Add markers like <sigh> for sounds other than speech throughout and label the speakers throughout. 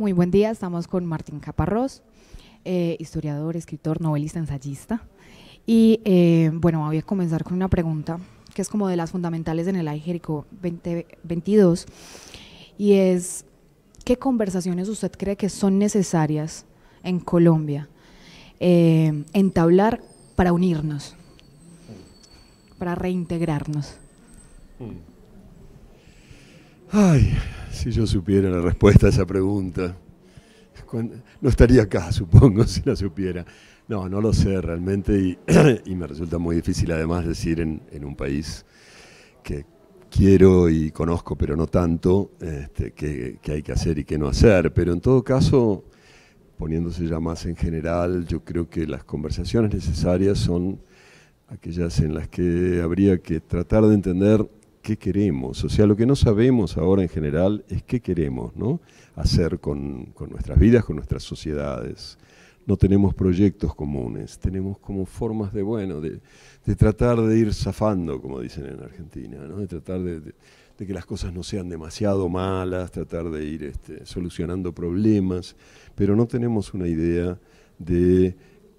Speaker 1: Muy buen día, estamos con Martín Caparrós, eh, historiador, escritor, novelista, ensayista. Y eh, bueno, voy a comenzar con una pregunta que es como de las fundamentales en el Algérico 2022 y es, ¿qué conversaciones usted cree que son necesarias en Colombia eh, entablar para unirnos, para reintegrarnos?
Speaker 2: Hmm. Ay, si yo supiera la respuesta a esa pregunta, no estaría acá, <laughs> supongo, si la supiera. No, no lo sé realmente y, <clears throat> me resulta muy difícil además decir en, un país que quiero y conozco, pero no tanto, este, qué que hay que hacer y qué no hacer. Pero en todo caso, poniéndose ya más en general, yo creo que las conversaciones necesarias son aquellas en las que habría que tratar de entender qué queremos. O sea, lo que no sabemos ahora en general es qué queremos ¿no? hacer con, nuestras vidas, con nuestras sociedades. No tenemos proyectos comunes, tenemos como formas de, bueno, de, tratar de ir zafando, como dicen en Argentina, de tratar de, que las cosas no sean demasiado malas, tratar de ir este, solucionando problemas, pero no tenemos una idea de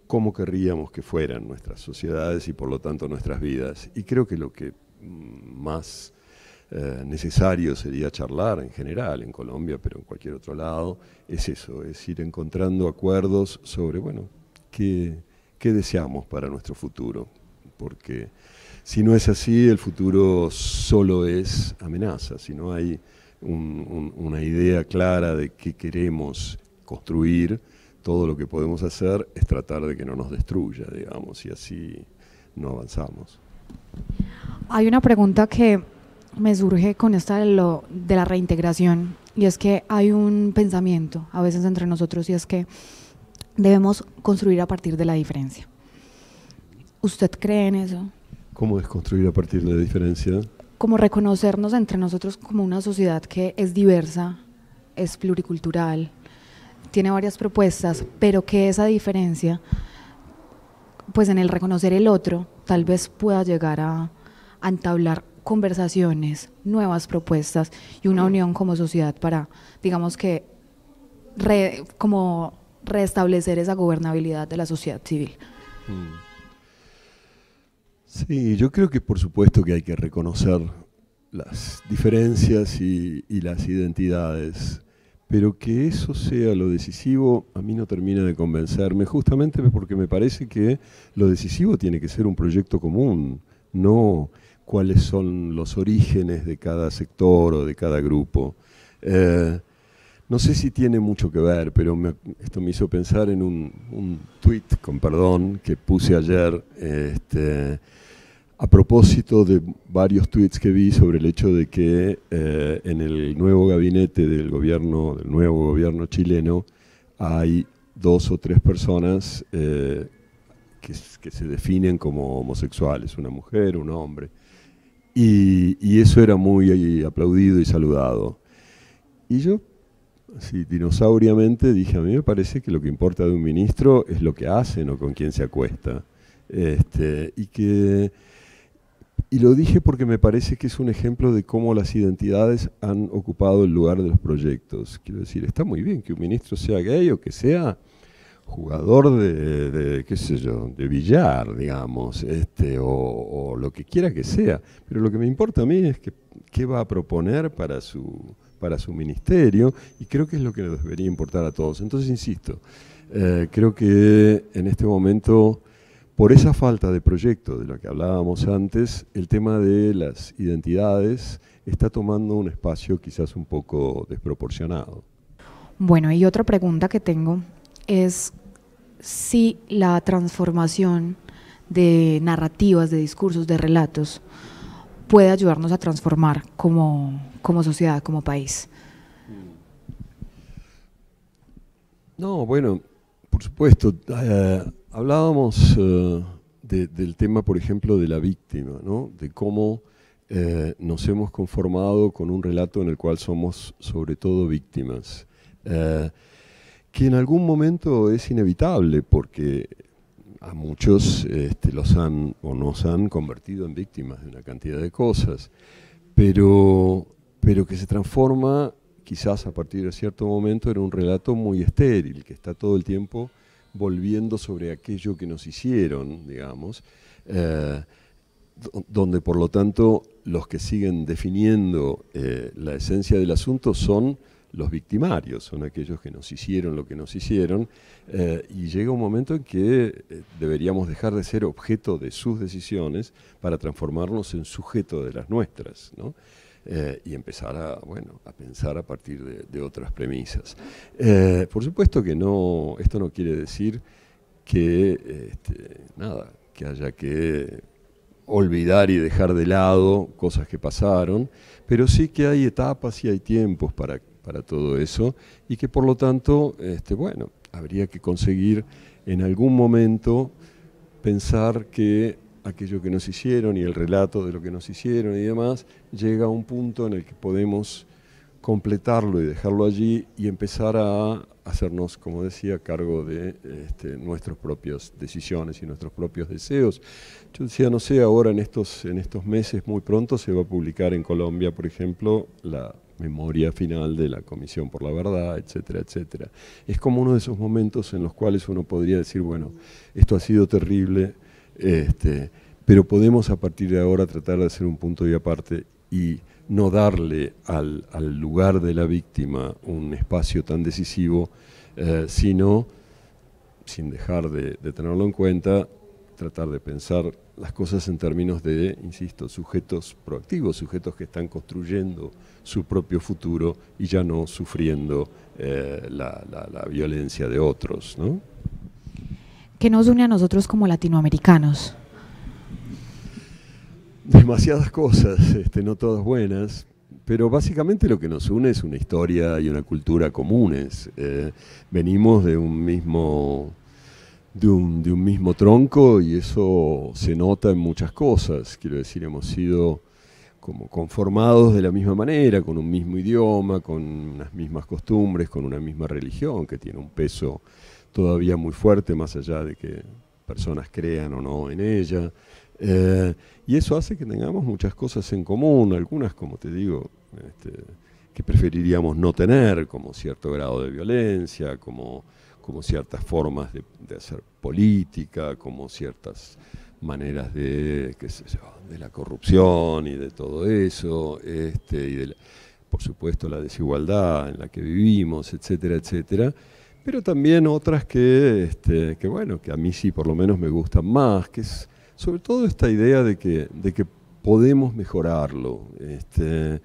Speaker 2: cómo querríamos que fueran nuestras sociedades y por lo tanto nuestras vidas. Y creo que lo que más eh, necesario sería charlar en general en Colombia, pero en cualquier otro lado, es eso, es ir encontrando acuerdos sobre, bueno, qué, deseamos para nuestro futuro, porque si no es así, el futuro solo es amenaza, si no hay una idea clara de qué queremos construir, todo lo que podemos hacer es tratar de que no nos destruya, digamos, y así no avanzamos.
Speaker 1: Hay una pregunta que me surge con esta de, de la reintegración y es que hay un pensamiento a veces entre nosotros y es que debemos construir a partir de la diferencia. ¿Usted cree en eso?
Speaker 2: ¿Cómo es construir a partir de la diferencia?
Speaker 1: Como reconocernos entre nosotros como una sociedad que es diversa, es pluricultural, tiene varias propuestas, pero que esa diferencia, pues en el reconocer el otro, tal vez pueda llegar a, a entablar conversaciones, nuevas propuestas y una unión como sociedad para, digamos que, como restablecer esa gobernabilidad de la sociedad
Speaker 2: civil. Mm. Sí, yo creo que por supuesto que hay que reconocer las diferencias y, y las identidades, pero que eso sea lo decisivo a mí no termina de convencerme, justamente porque me parece que lo decisivo tiene que ser un proyecto común, no cuáles son los orígenes de cada sector o de cada grupo. Eh, no sé si tiene mucho que ver, pero esto me hizo pensar en un, tweet, con perdón, que puse ayer este, a propósito de varios tweets que vi sobre el hecho de que eh, en el nuevo gabinete del gobierno, del nuevo gobierno chileno, hay dos o tres personas eh, que, se definen como homosexuales, una mujer, un hombre. Y, eso era muy eh, aplaudido y saludado. Y yo, así dinosauriamente, dije, a mí me parece que lo que importa de un ministro es lo que hacen o con quién se acuesta. Este, y que y lo dije porque me parece que es un ejemplo de cómo las identidades han ocupado el lugar de los proyectos. Quiero decir, está muy bien que un ministro sea gay o que sea, jugador de, qué sé yo, de billar, digamos, este, o, lo que quiera que sea. Pero lo que me importa a mí es qué va a proponer para su, para su ministerio y creo que es lo que nos debería importar a todos. Entonces, insisto, eh, creo que en este momento, por esa falta de proyecto de lo que hablábamos antes, el tema de las identidades está tomando un espacio quizás un poco desproporcionado.
Speaker 1: Bueno, y otra pregunta que tengo es si la transformación de narrativas, de discursos, de relatos puede ayudarnos a transformar como, sociedad, como país.
Speaker 2: No, bueno, por supuesto. Eh, hablábamos eh, del tema, por ejemplo, de la víctima, ¿no? de cómo eh, nos hemos conformado con un relato en el cual somos sobre todo víctimas que en algún momento es inevitable porque a muchos este, los han o nos han convertido en víctimas de una cantidad de cosas, pero, pero que se transforma quizás a partir de cierto momento en un relato muy estéril, que está todo el tiempo volviendo sobre aquello que nos hicieron, digamos, eh, donde por lo tanto los que siguen definiendo eh, la esencia del asunto son los victimarios, son aquellos que nos hicieron lo que nos hicieron, eh, y llega un momento en que eh, deberíamos dejar de ser objeto de sus decisiones para transformarnos en sujeto de las nuestras, ¿no? Eh, y empezar a, bueno, a pensar a partir de, otras premisas. por supuesto que no, esto no quiere decir que, este, nada, que haya que olvidar y dejar de lado cosas que pasaron, pero sí que hay etapas y hay tiempos para para todo eso y que por lo tanto, este, bueno, habría que conseguir en algún momento pensar que aquello que nos hicieron y el relato de lo que nos hicieron y demás llega a un punto en el que podemos completarlo y dejarlo allí y empezar a hacernos, como decía, cargo de este, nuestras propias decisiones y nuestros propios deseos. Yo decía, no sé, ahora en estos, en estos meses, muy pronto se va a publicar en Colombia, por ejemplo, la memoria final de la Comisión por la Verdad, etcétera, etcétera. Es como uno de esos momentos en los cuales uno podría decir, bueno, esto ha sido terrible, este, pero podemos a partir de ahora tratar de hacer un punto y aparte y no darle al, lugar de la víctima un espacio tan decisivo, eh, sino, sin dejar de tenerlo en cuenta, tratar de pensar las cosas en términos de, insisto, sujetos proactivos, sujetos que están construyendo su propio futuro y ya no sufriendo eh, la, violencia de otros.
Speaker 1: ¿Qué nos une a nosotros como latinoamericanos?
Speaker 2: Demasiadas cosas, este, no todas buenas, pero básicamente lo que nos une es una historia y una cultura comunes. Eh. venimos de un mismo de un, de un mismo tronco y eso se nota en muchas cosas. Quiero decir, hemos sido como conformados de la misma manera, con un mismo idioma, con unas mismas costumbres, con una misma religión que tiene un peso todavía muy fuerte, más allá de que personas crean o no en ella. Eh, y eso hace que tengamos muchas cosas en común, algunas, como te digo, este, que preferiríamos no tener, como cierto grado de violencia, como como ciertas formas de, hacer política, como ciertas maneras de, la corrupción y de todo eso, este, y de por supuesto la desigualdad en la que vivimos, etcétera, etcétera, pero también otras que, este, que bueno, que a mí sí por lo menos me gustan más, que es sobre todo esta idea de que, de que podemos mejorarlo. Este,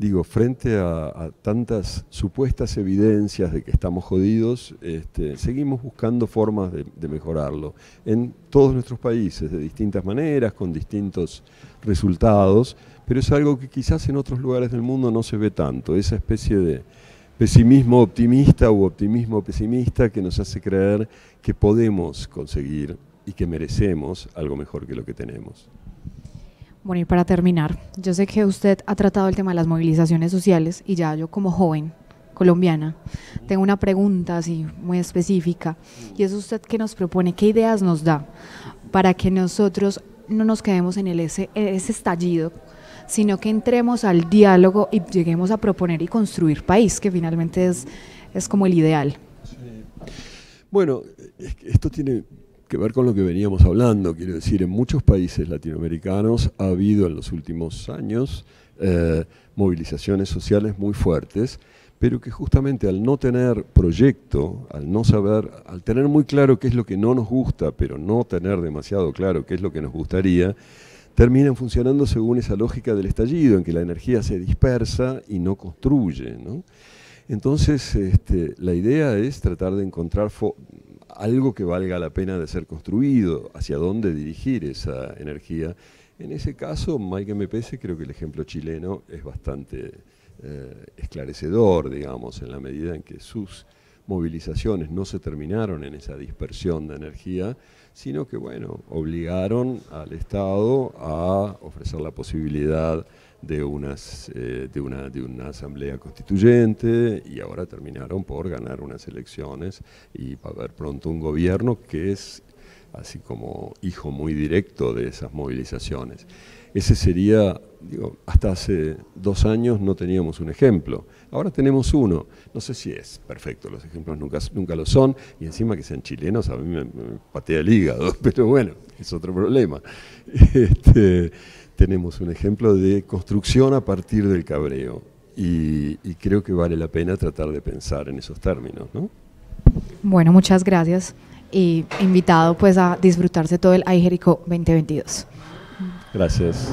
Speaker 2: digo, frente a, tantas supuestas evidencias de que estamos jodidos, este, seguimos buscando formas de, de, mejorarlo en todos nuestros países, de distintas maneras, con distintos resultados, pero es algo que quizás en otros lugares del mundo no se ve tanto, esa especie de pesimismo optimista u optimismo pesimista que nos hace creer que podemos conseguir y que merecemos algo mejor que lo que tenemos.
Speaker 1: Bueno, y para terminar, yo sé que usted ha tratado el tema de las movilizaciones sociales y ya yo como joven colombiana tengo una pregunta así muy específica y es usted que nos propone, qué ideas nos da para que nosotros no nos quedemos en el ese, estallido, sino que entremos al diálogo y lleguemos a proponer y construir país, que finalmente es, es como el ideal.
Speaker 2: Bueno, esto tiene que ver con lo que veníamos hablando. Quiero decir, en muchos países latinoamericanos ha habido en los últimos años eh, movilizaciones sociales muy fuertes, pero que justamente al no tener proyecto, al no saber, al tener muy claro qué es lo que no nos gusta, pero no tener demasiado claro qué es lo que nos gustaría, terminan funcionando según esa lógica del estallido, en que la energía se dispersa y no construye. Entonces, este, la idea es tratar de encontrar algo que valga la pena de ser construido, hacia dónde dirigir esa energía. En ese caso, Mike me pese, creo que el ejemplo chileno es bastante eh, esclarecedor, digamos, en la medida en que sus movilizaciones no se terminaron en esa dispersión de energía, sino que, bueno, obligaron al Estado a ofrecer la posibilidad de, unas, eh, de, una, de una asamblea constituyente y ahora terminaron por ganar unas elecciones y va a haber pronto un gobierno que es así como hijo muy directo de esas movilizaciones. Ese sería, digo, hasta hace dos años no teníamos un ejemplo, ahora tenemos uno, no sé si es perfecto, los ejemplos nunca, nunca lo son, y encima que sean chilenos a mí me, patea el hígado, <laughs> pero bueno, es otro problema. <laughs> Este, tenemos un ejemplo de construcción a partir del cabreo, y, y, creo que vale la pena tratar de pensar en esos términos, ¿no?
Speaker 1: Bueno, muchas gracias y invitado pues a disfrutarse todo el iJerico 2022.
Speaker 2: Gracias.